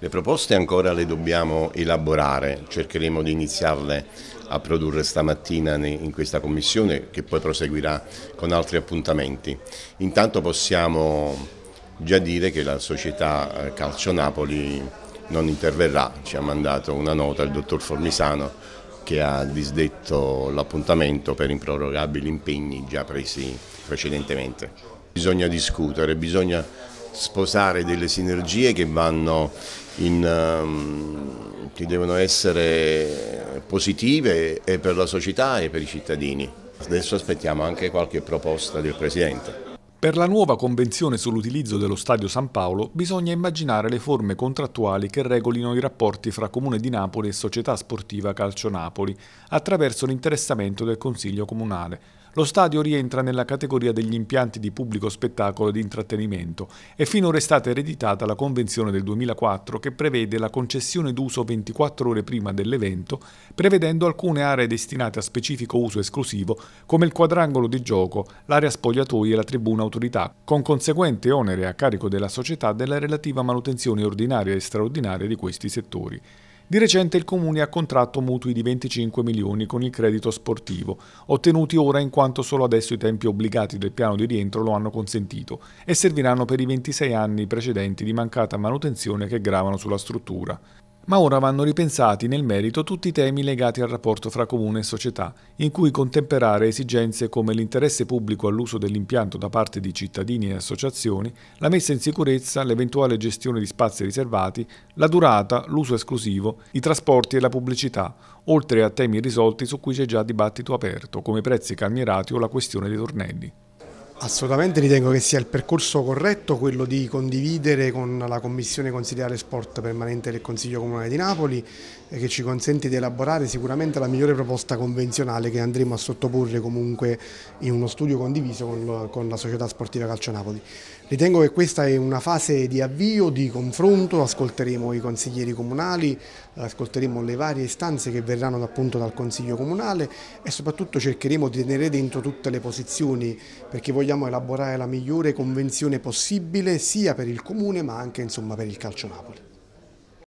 Le proposte ancora le dobbiamo elaborare, cercheremo di iniziarle a produrre stamattina in questa commissione che poi proseguirà con altri appuntamenti. Intanto possiamo già dire che la società eh, Calcio Napoli non interverrà, ci ha mandato una nota il dottor Formisano che ha disdetto l'appuntamento per improrogabili impegni già presi precedentemente. Bisogna discutere, bisogna sposare delle sinergie che vanno in, ehm, che devono essere positive e per la società e per i cittadini. Adesso aspettiamo anche qualche proposta del Presidente. Per la nuova convenzione sull'utilizzo dello Stadio San Paolo bisogna immaginare le forme contrattuali che regolino i rapporti fra Comune di Napoli e Società Sportiva Calcio Napoli attraverso l'interessamento del Consiglio Comunale, lo stadio rientra nella categoria degli impianti di pubblico spettacolo e di intrattenimento e finora è stata ereditata la convenzione del 2004 che prevede la concessione d'uso 24 ore prima dell'evento, prevedendo alcune aree destinate a specifico uso esclusivo come il quadrangolo di gioco, l'area spogliatoi e la tribuna autorità, con conseguente onere a carico della società della relativa manutenzione ordinaria e straordinaria di questi settori. Di recente il Comune ha contratto mutui di 25 milioni con il credito sportivo, ottenuti ora in quanto solo adesso i tempi obbligati del piano di rientro lo hanno consentito e serviranno per i 26 anni precedenti di mancata manutenzione che gravano sulla struttura ma ora vanno ripensati nel merito tutti i temi legati al rapporto fra comune e società, in cui contemperare esigenze come l'interesse pubblico all'uso dell'impianto da parte di cittadini e associazioni, la messa in sicurezza, l'eventuale gestione di spazi riservati, la durata, l'uso esclusivo, i trasporti e la pubblicità, oltre a temi risolti su cui c'è già dibattito aperto, come prezzi calmierati o la questione dei tornelli. Assolutamente ritengo che sia il percorso corretto quello di condividere con la Commissione Consigliare Sport Permanente del Consiglio Comunale di Napoli eh, che ci consente di elaborare sicuramente la migliore proposta convenzionale che andremo a sottoporre comunque in uno studio condiviso con, la Società Sportiva Calcio Napoli. Ritengo che questa è una fase di avvio, di confronto, ascolteremo i consiglieri comunali, ascolteremo le varie istanze che verranno appunto dal Consiglio Comunale e soprattutto cercheremo di tenere dentro tutte le posizioni perché vogliamo vogliamo elaborare la migliore convenzione possibile sia per il Comune ma anche insomma, per il Calcio Napoli.